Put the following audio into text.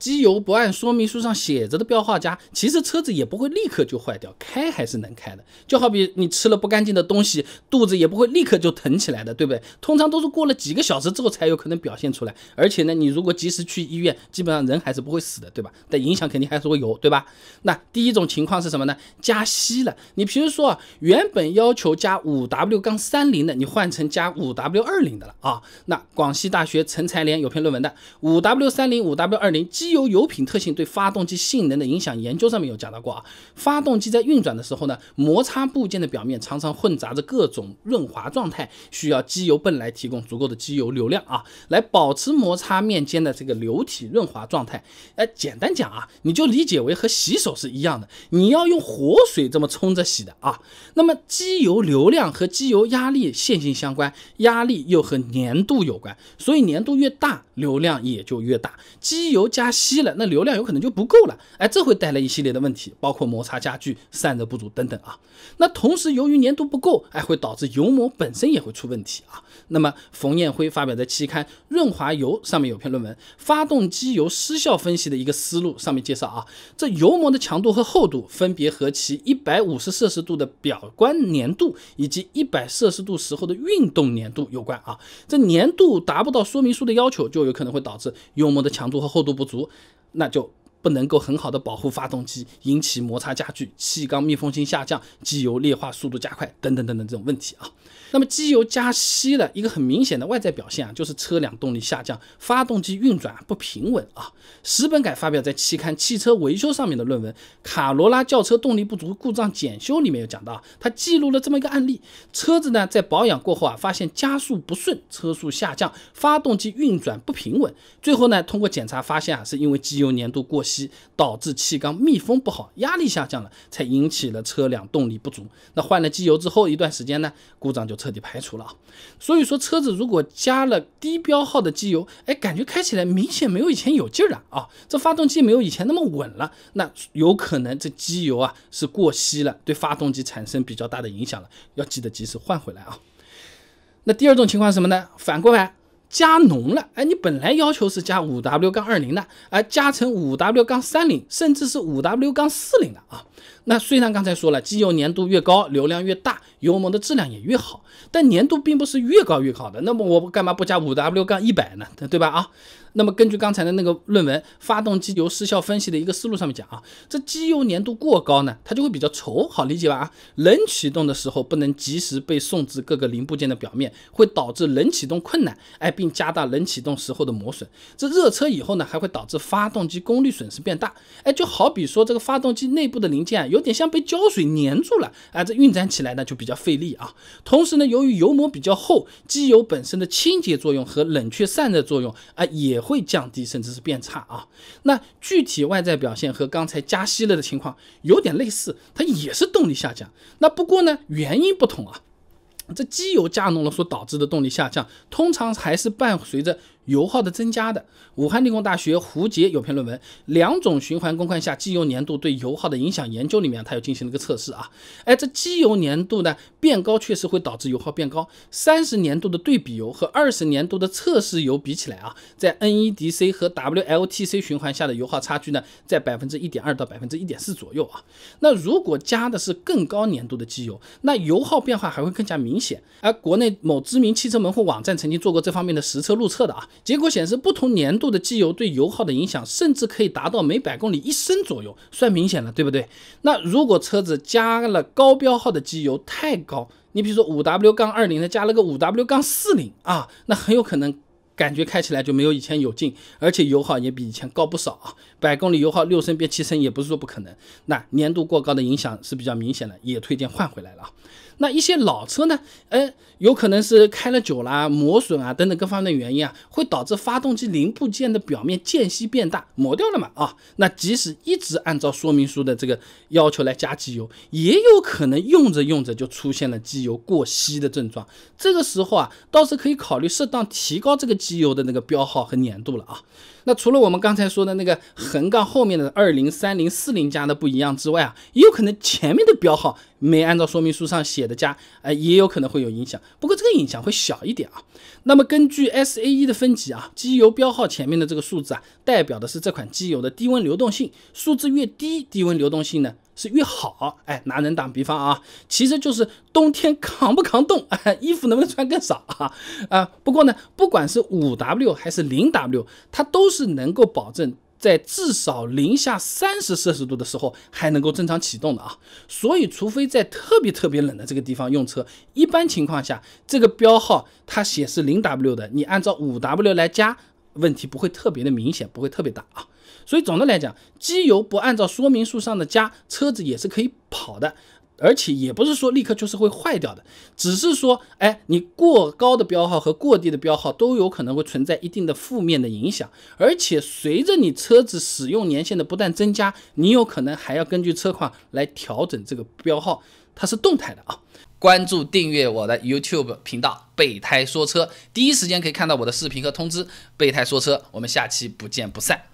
机油不按说明书上写着的标号加，其实车子也不会立刻就坏掉，开还是能开的。就好比你吃了不干净的东西，肚子也不会立刻就疼起来的，对不对？通常都是过了几个小时之后才有可能表现出来。而且呢，你如果及时去医院，基本上人还是不会死的，对吧？但影响肯定还是会有，对吧？那第一种情况是什么呢？加稀了。你比如说，原本要求加五 W 杠三零的，你换成加五 W 二零的了啊。那广西大学陈才莲有篇论文的五 W 三零五 W 二零机。机油油品特性对发动机性能的影响研究上面有讲到过啊，发动机在运转的时候呢，摩擦部件的表面常常混杂着各种润滑状态，需要机油泵来提供足够的机油流量啊，来保持摩擦面间的这个流体润滑状态。哎，简单讲啊，你就理解为和洗手是一样的，你要用活水这么冲着洗的啊。那么机油流量和机油压力线性相关，压力又和粘度有关，所以粘度越大，流量也就越大。机油加。稀了，那流量有可能就不够了，哎，这会带来一系列的问题，包括摩擦加剧、散热不足等等啊。那同时，由于粘度不够，哎，会导致油膜本身也会出问题啊。那么，冯彦辉发表在期刊《润滑油》上面有篇论文，发动机油失效分析的一个思路，上面介绍啊，这油膜的强度和厚度分别和其一百五十摄氏度的表观粘度以及一百摄氏度时候的运动粘度有关啊。这粘度达不到说明书的要求，就有可能会导致油膜的强度和厚度不足。那就。不能够很好的保护发动机，引起摩擦加剧、气缸密封性下降、机油劣化速度加快等等等等这种问题啊。那么机油加稀的一个很明显的外在表现啊，就是车辆动力下降、发动机运转不平稳啊。石本改发表在期刊《汽车维修》上面的论文《卡罗拉轿车动力不足故障检修》里面有讲到，他记录了这么一个案例：车子呢在保养过后啊，发现加速不顺、车速下降、发动机运转不平稳。最后呢，通过检查发现啊，是因为机油粘度过稀。吸导致气缸密封不好，压力下降了，才引起了车辆动力不足。那换了机油之后一段时间呢，故障就彻底排除了啊。所以说车子如果加了低标号的机油，哎，感觉开起来明显没有以前有劲了啊。这发动机没有以前那么稳了，那有可能这机油啊是过稀了，对发动机产生比较大的影响了，要记得及时换回来啊。那第二种情况什么呢？反过来。加浓了，哎，你本来要求是加五 W 杠二零的，哎，加成五 W 杠三零，甚至是五 W 杠四零的啊。那虽然刚才说了，机油粘度越高，流量越大，油膜的质量也越好，但粘度并不是越高越好的。那么我干嘛不加五 W 杠一百呢？对吧？啊？那么根据刚才的那个论文，发动机油失效分析的一个思路上面讲啊，这机油粘度过高呢，它就会比较稠，好理解吧？啊，冷启动的时候不能及时被送至各个零部件的表面，会导致冷启动困难，哎，并加大冷启动时候的磨损。这热车以后呢，还会导致发动机功率损失变大。哎，就好比说这个发动机内部的零件。有点像被胶水粘住了啊，这运转起来呢就比较费力啊。同时呢，由于油膜比较厚，机油本身的清洁作用和冷却散热作用啊也会降低，甚至是变差啊。那具体外在表现和刚才加息了的情况有点类似，它也是动力下降。那不过呢，原因不同啊。这机油加浓了所导致的动力下降，通常还是伴随着。油耗的增加的，武汉理工大学胡杰有篇论文《两种循环工况下机油粘度对油耗的影响研究》里面，他又进行了一个测试啊。哎，这机油粘度呢变高，确实会导致油耗变高。三十年度的对比油和二十年度的测试油比起来啊，在 NEDC 和 WLTC 循环下的油耗差距呢，在百分之一点二到百分之一点四左右啊。那如果加的是更高粘度的机油，那油耗变化还会更加明显。而国内某知名汽车门户网站曾经做过这方面的实测路测的啊。结果显示，不同年度的机油对油耗的影响，甚至可以达到每百公里一升左右，算明显了，对不对？那如果车子加了高标号的机油，太高，你比如说五 W 杠二零的，加了个五 W 杠四零啊，那很有可能感觉开起来就没有以前有劲，而且油耗也比以前高不少啊。百公里油耗六升变七升也不是说不可能，那粘度过高的影响是比较明显的，也推荐换回来了啊。那一些老车呢，哎，有可能是开了久了，磨损啊等等各方面的原因啊，会导致发动机零部件的表面间隙变大，磨掉了嘛啊。那即使一直按照说明书的这个要求来加机油，也有可能用着用着就出现了机油过稀的症状。这个时候啊，倒是可以考虑适当提高这个机油的那个标号和粘度了啊。那除了我们刚才说的那个。横杠后面的二零三零四零加的不一样之外啊，也有可能前面的标号没按照说明书上写的加，哎，也有可能会有影响。不过这个影响会小一点啊。那么根据 SAE 的分级啊，机油标号前面的这个数字啊，代表的是这款机油的低温流动性，数字越低，低温流动性呢是越好。哎，拿人打比方啊，其实就是冬天扛不扛冻，哎，衣服能不能穿更少啊？啊，不过呢，不管是五 W 还是零 W，它都是能够保证。在至少零下三十摄氏度的时候还能够正常启动的啊，所以除非在特别特别冷的这个地方用车，一般情况下这个标号它显示零 W 的，你按照五 W 来加，问题不会特别的明显，不会特别大啊。所以总的来讲，机油不按照说明书上的加，车子也是可以跑的。而且也不是说立刻就是会坏掉的，只是说，哎，你过高的标号和过低的标号都有可能会存在一定的负面的影响。而且随着你车子使用年限的不断增加，你有可能还要根据车况来调整这个标号，它是动态的啊。关注订阅我的 YouTube 频道“备胎说车”，第一时间可以看到我的视频和通知。“备胎说车”，我们下期不见不散。